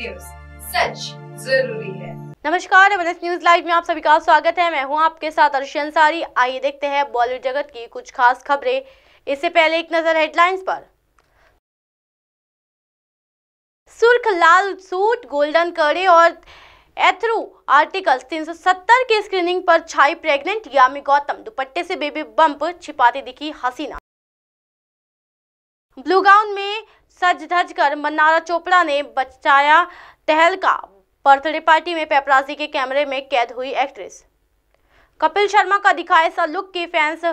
news सच जरूरी है नमस्कार एवरेस्ट न्यूज लाइव में आप सभी का स्वागत है मैं हूं आपके साथ अर्श अंसारी आइए देखते हैं बॉलीवुड जगत की कुछ खास खबरें इससे पहले एक नजर हेडलाइंस पर सुर्ख लाल सूट गोल्डन कड़े और एथ्रू आर्टिकल्स 370 के स्क्रीनिंग पर छाई प्रेग्नेंट यामी गौतम दुपट्टे से बेबी बम्प छिपाती दिखी हसीना ब्लू गाउन में सज धज कर मन्नारा चोपड़ा ने बचाया तहलका का बर्थडे पार्टी में पेपराजी के कैमरे में कैद हुई एक्ट्रेस कपिल शर्मा का दिखाया सा लुक के फैंस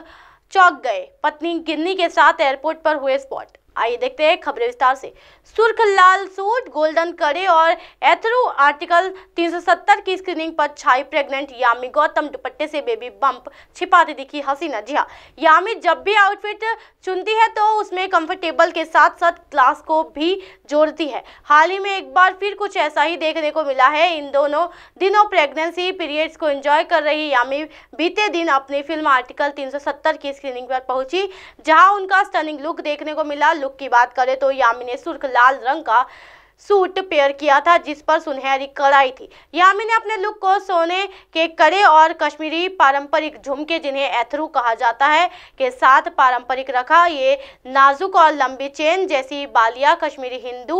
चौंक गए पत्नी गिन्नी के साथ एयरपोर्ट पर हुए स्पॉट आइए देखते हैं खबरें विस्तार से सुर्ख लाल सूट गोल्डन करे और एथरो आर्टिकल 370 की स्क्रीनिंग पर छाई प्रेग्नेंट यामी गौतम दुपट्टे से बेबी बम्प छिपाती दिखी हसीना जी हाँ यामी जब भी आउटफिट चुनती है तो उसमें कंफर्टेबल के साथ साथ क्लास को भी जोड़ती है हाल ही में एक बार फिर कुछ ऐसा ही देखने को मिला है इन दोनों दिनों प्रेगनेंसी पीरियड्स को एंजॉय कर रही यामी बीते दिन अपनी फिल्म आर्टिकल तीन की स्क्रीनिंग पर पहुंची जहां उनका स्टनिंग लुक देखने को मिला लुक की बात करें तो यामी ने सुर्ख लाल रंग का सूट पेयर किया था जिस पर सुनहरी कढ़ाई थी यामी ने अपने लुक को सोने के कड़े और कश्मीरी पारंपरिक झुमके जिन्हें एथरू कहा जाता है के साथ पारंपरिक रखा ये नाजुक और लंबी चेन जैसी बालिया कश्मीरी हिंदू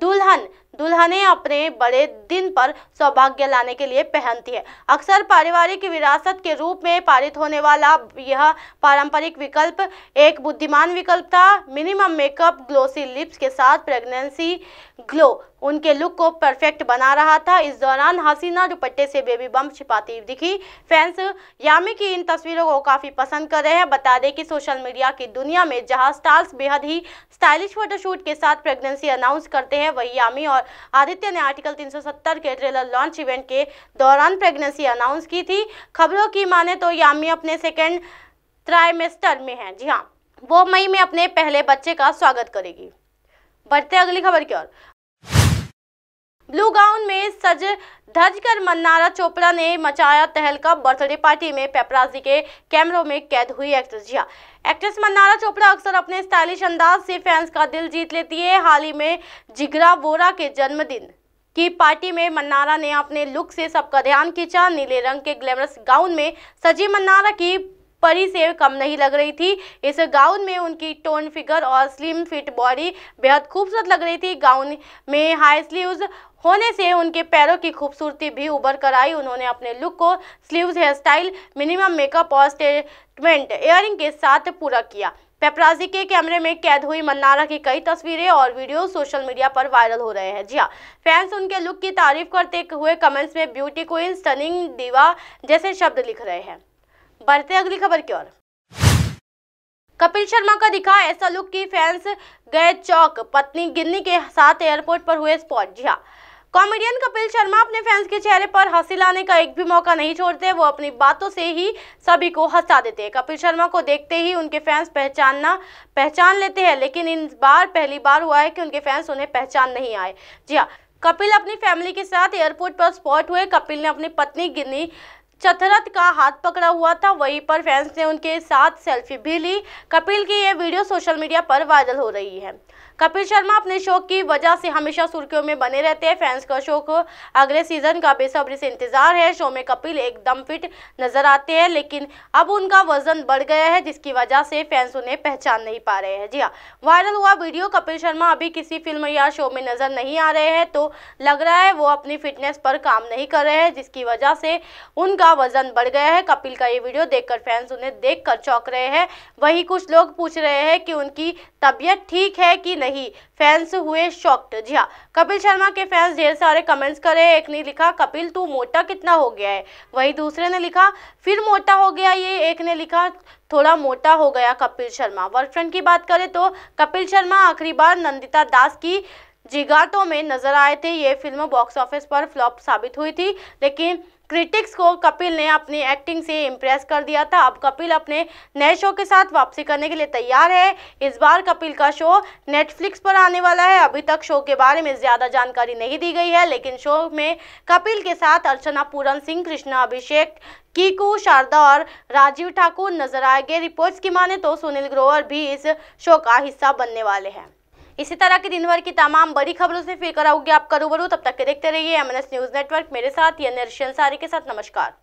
दुल्हन दुल्हने अपने बड़े दिन पर सौभाग्य लाने के लिए पहनती है अक्सर पारिवारिक विरासत के रूप में पारित होने वाला यह पारंपरिक विकल्प एक बुद्धिमान विकल्प था मिनिमम मेकअप ग्लोसी लिप्स के साथ प्रेगनेंसी ग्लो उनके लुक को परफेक्ट बना रहा था इस दौरान हसीना दुपट्टे से बेबी बम छिपाती दिखी फैंस यामी की इन तस्वीरों को काफ़ी पसंद कर रहे हैं बता दें कि सोशल मीडिया की दुनिया में जहां स्टार्स बेहद ही स्टाइलिश फोटोशूट के साथ प्रेगनेंसी अनाउंस करते हैं वही यामी और आदित्य ने आर्टिकल तीन के ट्रेलर लॉन्च इवेंट के दौरान प्रेगनेंसी अनाउंस की थी खबरों की माने तो यामी अपने सेकेंड ट्राइमेस्टर में है जी हाँ वो मई में अपने पहले बच्चे का स्वागत करेगी बढ़ते अगली खबर की ओर ब्लू में सज धज कर मन्नारा चोपड़ा ने मचाया तहलका बर्थडे पार्टी में पेपराजी के कैमरों में कैद हुई एक्ट्रेस जिया एक्ट्रेस मन्नारा चोपड़ा अक्सर अपने स्टाइलिश अंदाज से फैंस का दिल जीत लेती है हाल ही में जिगरा वोरा के जन्मदिन की पार्टी में मन्नारा ने अपने लुक से सबका ध्यान खींचा नीले रंग के ग्लैमरस गाउन में सजी मन्नारा की परी से कम नहीं लग रही थी इस गाउन में उनकी टोन फिगर और स्लिम फिट बॉडी बेहद खूबसूरत लग रही थी गाउन में हाई स्लीव्स होने से उनके पैरों की खूबसूरती भी उभर कर आई उन्होंने अपने लुक को sleeves hair style minimum makeup और स्टेटमेंट एयरिंग के साथ पूरा किया पेपराजी के कैमरे में कैद हुई मन्नारा की कई तस्वीरें और वीडियो सोशल मीडिया पर वायरल हो रहे हैं जी हाँ फैंस उनके लुक की तारीफ करते हुए कमेंट्स में ब्यूटी क्वीन स्टनिंग दीवा जैसे शब्द लिख रहे हैं बढ़ते अगली खबर की ओर कपिल शर्मा का दिखा ऐसा लुक की फैंस गए चौक पत्नी गिन्नी के साथ एयरपोर्ट पर हुए स्पॉट जिया हाँ, कॉमेडियन कपिल शर्मा अपने फैंस के चेहरे पर हंसी लाने का एक भी मौका नहीं छोड़ते वो अपनी बातों से ही सभी को हंसा देते हैं कपिल शर्मा को देखते ही उनके फैंस पहचानना पहचान लेते हैं लेकिन इस बार पहली बार हुआ है कि उनके फैंस उन्हें पहचान नहीं आए जी हाँ कपिल अपनी फैमिली के साथ एयरपोर्ट पर स्पॉट हुए कपिल ने अपनी पत्नी गिन्नी चतरथ का हाथ पकड़ा हुआ था वहीं पर फैंस ने उनके साथ सेल्फी भी ली कपिल की यह वीडियो सोशल मीडिया पर वायरल हो रही है कपिल शर्मा अपने शोक की वजह से हमेशा सुर्खियों में बने रहते हैं फैंस का शौक अगले सीजन का बेसब्री से इंतजार है शो में कपिल एकदम फिट नजर आते हैं लेकिन अब उनका वजन बढ़ गया है जिसकी वजह से फैंस उन्हें पहचान नहीं पा रहे हैं जी हाँ वायरल हुआ वीडियो कपिल शर्मा अभी किसी फिल्म या शो में नजर नहीं आ रहे हैं तो लग रहा है वो अपनी फिटनेस पर काम नहीं कर रहे हैं जिसकी वजह से उनका वजन बढ़ गया है कपिल का ये वीडियो देखकर फैंस उन्हें देखकर चौंक रहे हैं वही कुछ लोग पूछ रहे हैं कि उनकी तबीयत ठीक है कि नहीं नहीं फैंस हुए शॉक्ड जी हाँ कपिल शर्मा के फैंस ढेर सारे कमेंट्स करे एक ने लिखा कपिल तू मोटा कितना हो गया है वही दूसरे ने लिखा फिर मोटा हो गया ये एक ने लिखा थोड़ा मोटा हो गया कपिल शर्मा वर्कफ्रंट की बात करें तो कपिल शर्मा आखिरी बार नंदिता दास की जिगाटों में नजर आए थे ये फिल्म बॉक्स ऑफिस पर फ्लॉप साबित हुई थी लेकिन क्रिटिक्स को कपिल ने अपनी एक्टिंग से इम्प्रेस कर दिया था अब कपिल अपने नए शो के साथ वापसी करने के लिए तैयार है इस बार कपिल का शो नेटफ्लिक्स पर आने वाला है अभी तक शो के बारे में ज़्यादा जानकारी नहीं दी गई है लेकिन शो में कपिल के साथ अर्चना पूरन सिंह कृष्णा अभिषेक कीकू शारदा और राजीव ठाकुर नजर आएंगे रिपोर्ट्स की माने तो सुनील ग्रोवर भी इस शो का हिस्सा बनने वाले हैं इसी तरह की दिन भर की तमाम बड़ी खबरों से फिर कराऊंगी आपका रूबरू तब तक के देखते रहिए एम न्यूज़ नेटवर्क मेरे साथ या अंसारी के साथ नमस्कार